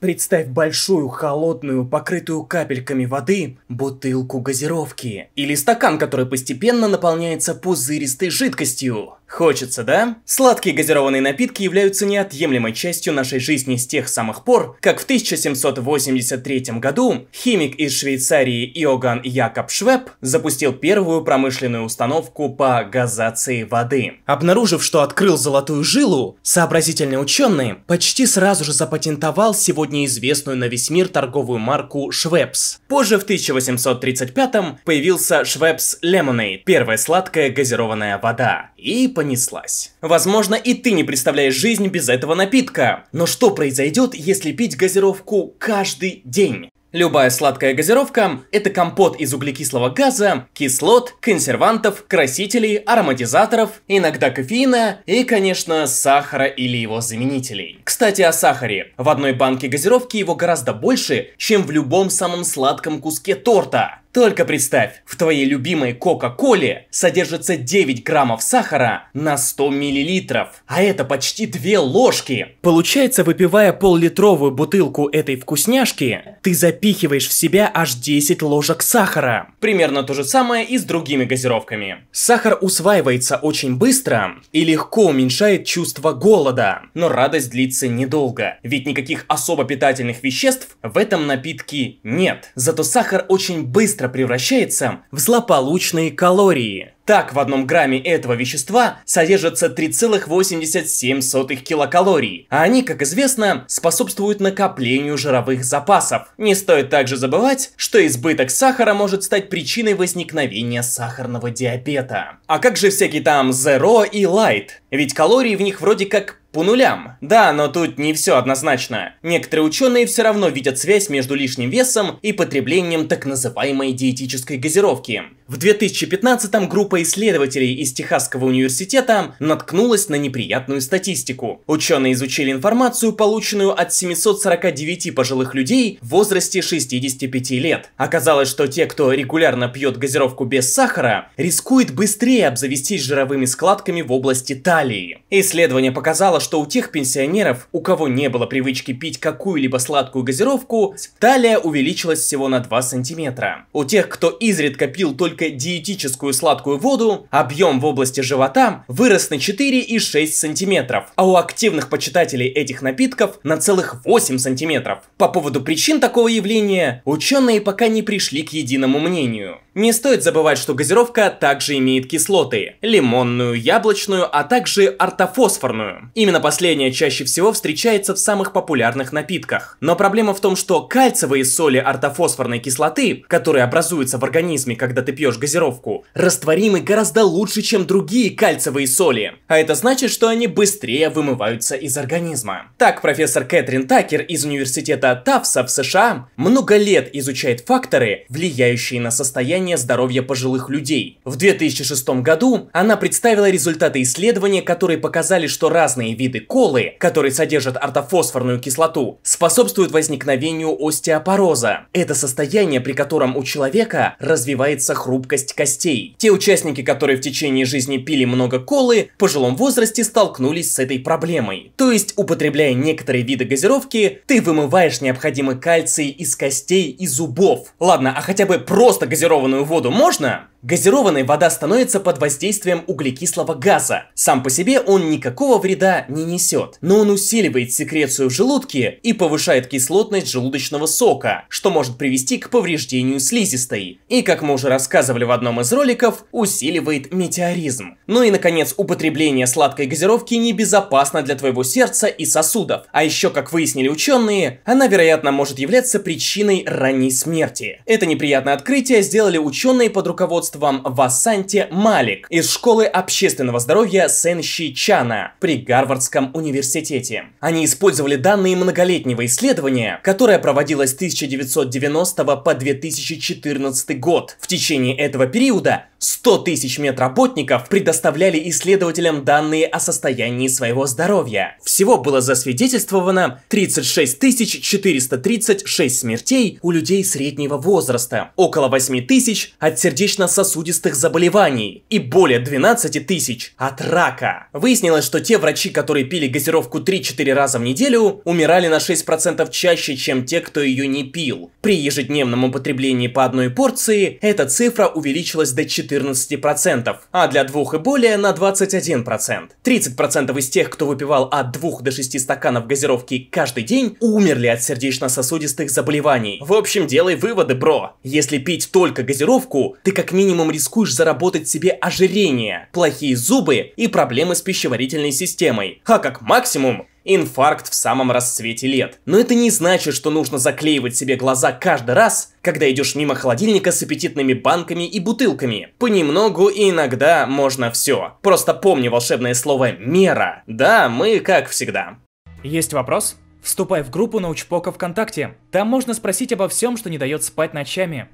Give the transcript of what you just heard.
Представь большую, холодную, покрытую капельками воды, бутылку газировки или стакан, который постепенно наполняется пузыристой жидкостью. Хочется, да? Сладкие газированные напитки являются неотъемлемой частью нашей жизни с тех самых пор, как в 1783 году химик из Швейцарии Иоганн Якоб Швеб запустил первую промышленную установку по газации воды. Обнаружив, что открыл золотую жилу, сообразительный ученый почти сразу же запатентовал сегодня известную на весь мир торговую марку Швебс. Позже в 1835 появился Швебс Лемонейд, первая сладкая газированная вода. И понеслась. Возможно, и ты не представляешь жизнь без этого напитка. Но что произойдет, если пить газировку каждый день? Любая сладкая газировка – это компот из углекислого газа, кислот, консервантов, красителей, ароматизаторов, иногда кофеина и, конечно, сахара или его заменителей. Кстати, о сахаре. В одной банке газировки его гораздо больше, чем в любом самом сладком куске торта. Только представь, в твоей любимой Кока-Коле содержится 9 граммов сахара на 100 миллилитров, а это почти 2 ложки. Получается, выпивая пол-литровую бутылку этой вкусняшки, ты запихиваешь в себя аж 10 ложек сахара. Примерно то же самое и с другими газировками. Сахар усваивается очень быстро и легко уменьшает чувство голода, но радость длится недолго, ведь никаких особо питательных веществ в этом напитке нет. Зато сахар очень быстро быстро превращается в злополучные калории. Так, в одном грамме этого вещества содержится 3,87 килокалорий, а они, как известно, способствуют накоплению жировых запасов. Не стоит также забывать, что избыток сахара может стать причиной возникновения сахарного диабета. А как же всякие там Zero и Light? Ведь калории в них вроде как по нулям. Да, но тут не все однозначно. Некоторые ученые все равно видят связь между лишним весом и потреблением так называемой диетической газировки. В 2015-м группа исследователей из Техасского университета наткнулась на неприятную статистику. Ученые изучили информацию, полученную от 749 пожилых людей в возрасте 65 лет. Оказалось, что те, кто регулярно пьет газировку без сахара, рискует быстрее обзавестись жировыми складками в области талии. Исследование показало, что у тех пенсионеров, у кого не было привычки пить какую-либо сладкую газировку, талия увеличилась всего на 2 сантиметра. У тех, кто изредка пил только только диетическую сладкую воду, объем в области живота вырос на 4,6 см, а у активных почитателей этих напитков на целых 8 см. По поводу причин такого явления ученые пока не пришли к единому мнению. Не стоит забывать, что газировка также имеет кислоты – лимонную, яблочную, а также ортофосфорную. Именно последняя чаще всего встречается в самых популярных напитках. Но проблема в том, что кальциевые соли ортофосфорной кислоты, которые образуются в организме, когда ты пьешь газировку, растворимы гораздо лучше, чем другие кальциевые соли. А это значит, что они быстрее вымываются из организма. Так, профессор Кэтрин Такер из университета Тавса в США много лет изучает факторы, влияющие на состояние улучшения здоровья пожилых людей. В 2006 году она представила результаты исследования, которые показали, что разные виды колы, которые содержат ортофосфорную кислоту, способствуют возникновению остеопороза. Это состояние, при котором у человека развивается хрупкость костей. Те участники, которые в течение жизни пили много колы, в пожилом возрасте столкнулись с этой проблемой. То есть, употребляя некоторые виды газировки, ты вымываешь необходимый кальций из костей и зубов. Ладно, а хотя бы просто газированный воду можно? Газированной вода становится под воздействием углекислого газа. Сам по себе он никакого вреда не несет, но он усиливает секрецию в желудке и повышает кислотность желудочного сока, что может привести к повреждению слизистой. И, как мы уже рассказывали в одном из роликов, усиливает метеоризм. Ну и, наконец, употребление сладкой газировки небезопасно для твоего сердца и сосудов. А еще, как выяснили ученые, она, вероятно, может являться причиной ранней смерти. Это неприятное открытие сделали ученые под руководством руководством Васанти Малик из школы общественного здоровья Сен Чана при Гарвардском университете. Они использовали данные многолетнего исследования, которое проводилось с 1990 по 2014 год. В течение этого периода 100 тысяч медработников предоставляли исследователям данные о состоянии своего здоровья. Всего было засвидетельствовано 36 436 смертей у людей среднего возраста, около 8 тысяч от сердечно-сосудистых сосудистых заболеваний и более 12 тысяч от рака. Выяснилось, что те врачи, которые пили газировку 3-4 раза в неделю, умирали на 6% чаще, чем те, кто ее не пил. При ежедневном употреблении по одной порции эта цифра увеличилась до 14%, а для двух и более на 21%. 30% из тех, кто выпивал от 2 до 6 стаканов газировки каждый день, умерли от сердечно-сосудистых заболеваний. В общем, делай выводы, бро. Если пить только газировку, ты как минимум минимум рискуешь заработать себе ожирение, плохие зубы и проблемы с пищеварительной системой, а как максимум инфаркт в самом расцвете лет. Но это не значит, что нужно заклеивать себе глаза каждый раз, когда идешь мимо холодильника с аппетитными банками и бутылками. Понемногу и иногда можно все. Просто помни волшебное слово «мера». Да, мы как всегда. Есть вопрос? Вступай в группу научпока ВКонтакте. Там можно спросить обо всем, что не дает спать ночами.